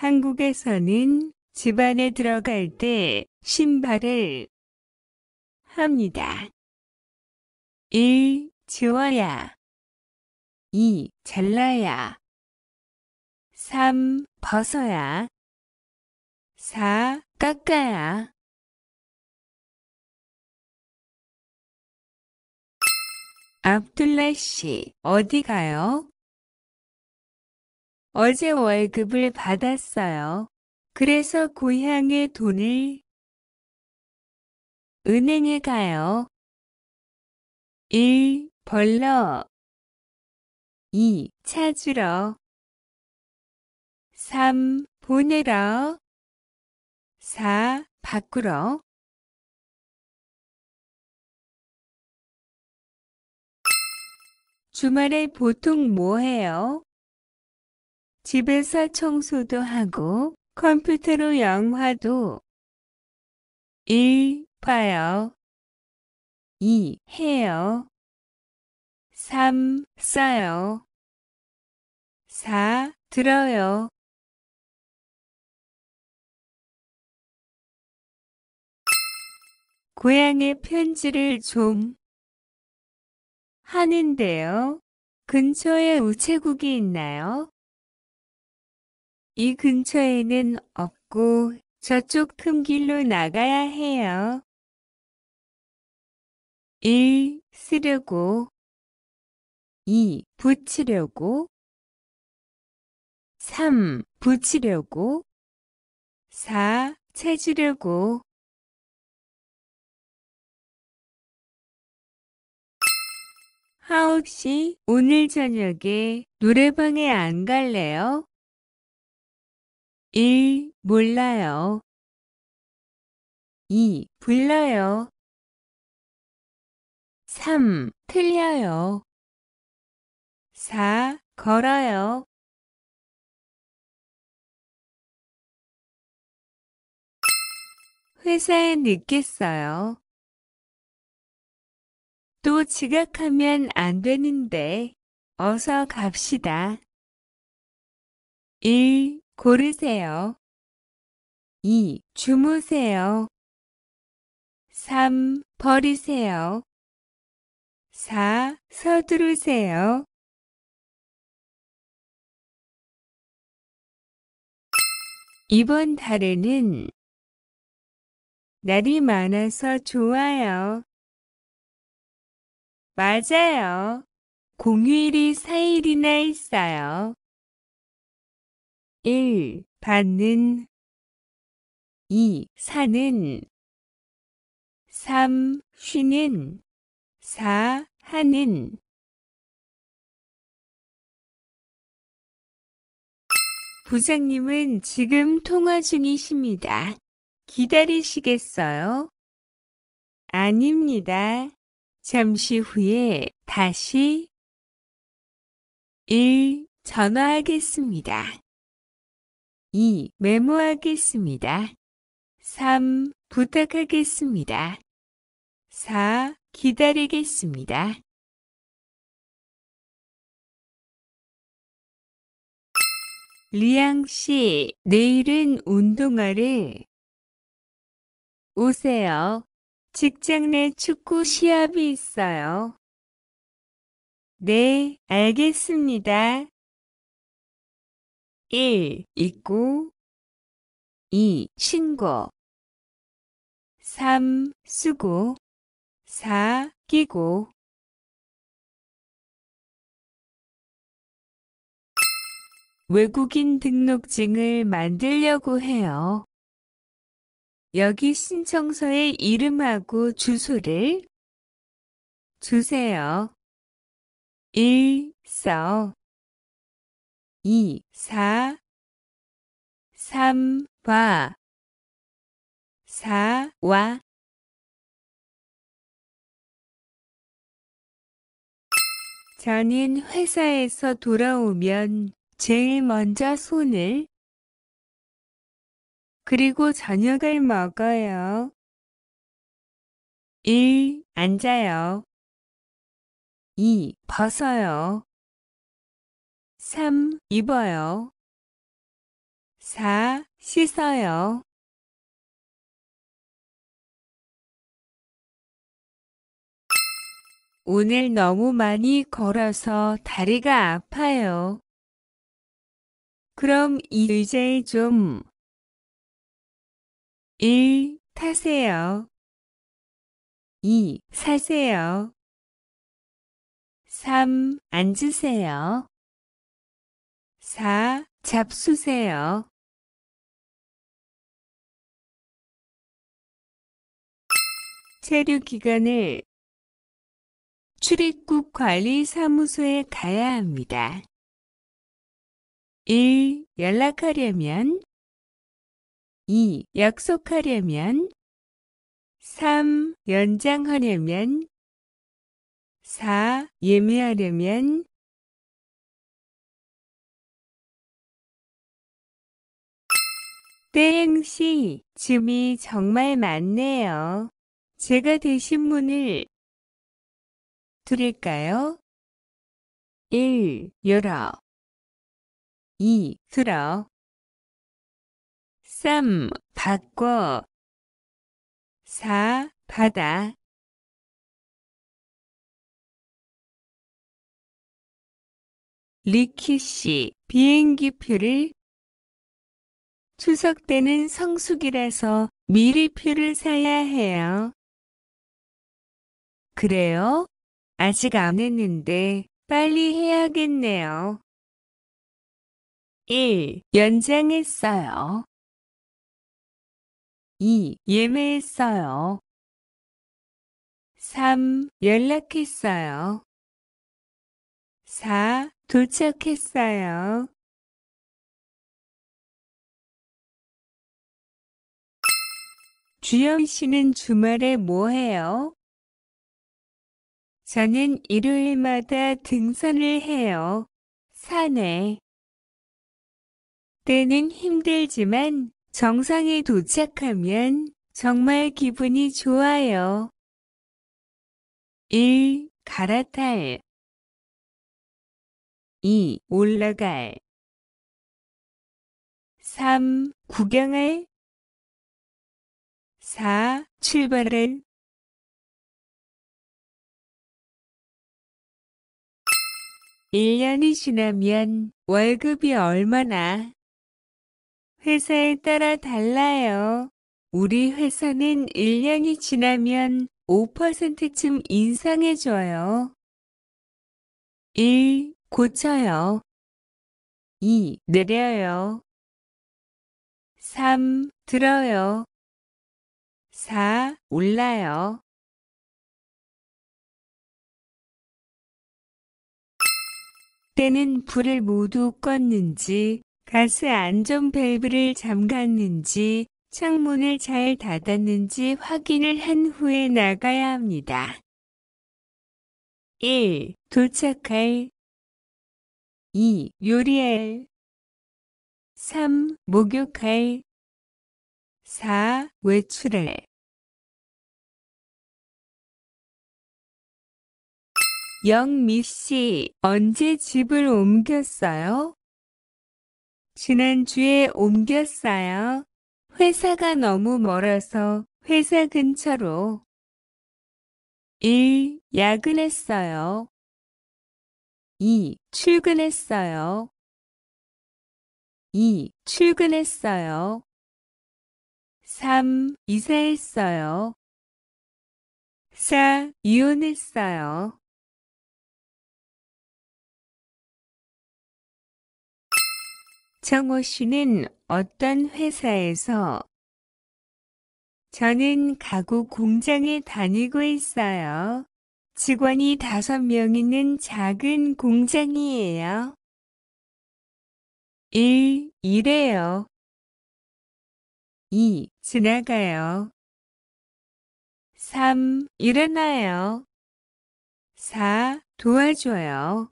한국에서는 집안에 들어갈 때 신발을 합니다. 1. 지워야 2. 잘라야 3. 벗어야 4. 깎아야 압둘라 씨, 어디 가요? 어제 월급을 받았어요. 그래서 고향에 돈을 은행에 가요. 1. 벌러 2. 찾으러 3. 보내러 4. 바꾸러 주말에 보통 뭐 해요? 집에서 청소도 하고 컴퓨터로 영화도 1. 봐요 2. 해요 3. 써요 4. 들어요 고향의 편지를 좀 하는데요. 근처에 우체국이 있나요? 이 근처에는 없고 저쪽 큰 길로 나가야 해요. 1. 쓰려고 2. 붙이려고 3. 붙이려고 4. 찾으려고 하옥 씨, 오늘 저녁에 노래방에 안 갈래요? 1. 몰라요. 2. 불러요. 3. 틀려요. 4. 걸어요. 회사에 늦겠어요. 또 지각하면 안 되는데 어서 갑시다. 1. 고르세요. 2. 주무세요. 3. 버리세요. 4. 서두르세요. 2번 달에는 날이 많아서 좋아요. 맞아요. 공휴일이 4일이나 있어요. 1. 받는 2. 사는 3. 쉬는 4. 하는 부장님은 지금 통화 중이십니다. 기다리시겠어요? 아닙니다. 잠시 후에 다시 1. 전화하겠습니다. 2. 메모하겠습니다. 3. 부탁하겠습니다. 4. 기다리겠습니다. '리양 씨, 내일은 운동화를 오세요. 직장 내 축구 시합이 있어요. 네, 알겠습니다. 1. 입구 2. 신고 3. 쓰고 4. 끼고 외국인 등록증을 만들려고 해요. 여기 신청서에 이름하고 주소를 주세요. 1. 써 2, 4, 3, 와, 4, 와. 저는 회사에서 돌아오면 제일 먼저 손을 그리고 저녁을 먹어요. 1. 앉아요. 2. 벗어요. 3. 입어요. 4. 씻어요. '오늘 너무 많이 걸어서 다리가 아파요. 그럼 이 의자에 좀 1. 타세요. 2. 사세요. 3. 앉으세요. 4. 잡수세요. 체류 기간을 출입국 관리사무소에 가야 합니다. 1. 연락하려면 2. 약속하려면 3. 연장하려면 4. 예매하려면 땡씨 즘이 정말 많네요. 제가 대신 문을 드릴까요? 1. 열어 2. 들어 3. 바꿔 4. 받아 리키 씨, 비행기표를 추석 때는 성수기라서 미리 표를 사야 해요. 그래요? 아직 안 했는데 빨리 해야겠네요. 1. 연장했어요. 2. 예매했어요. 3. 연락했어요. 4. 도착했어요. 주영 씨는 주말에 뭐 해요? 저는 일요일마다 등산을 해요. 산에. 때는 힘들지만 정상에 도착하면 정말 기분이 좋아요. 1. 갈아탈 2. 올라갈 3. 구경할 4. 출발을 1년이 지나면 월급이 얼마나 회사에 따라 달라요. 우리 회사는 1년이 지나면 5%쯤 인상해줘요. 1. 고쳐요. 2. 내려요. 3. 들어요. 4. 올라요. 때는 불을 모두 껐는지 가스 안전 밸브를 잠갔는지 창문을 잘 닫았는지 확인을 한 후에 나가야 합니다. 1. 도착할 2. 요리할 3. 목욕할 4. 외출할 영미 씨, 언제 집을 옮겼어요? 지난주에 옮겼어요. 회사가 너무 멀어서 회사 근처로. 1. 야근했어요. 2. 출근했어요. 2. 출근했어요. 3. 이사했어요. 4. 이혼했어요. 정호 씨는 어떤 회사에서 저는 가구 공장에 다니고 있어요. 직원이 다섯 명 있는 작은 공장이에요. 1. 일해요. 2. 지나가요. 3. 일어나요. 4. 도와줘요.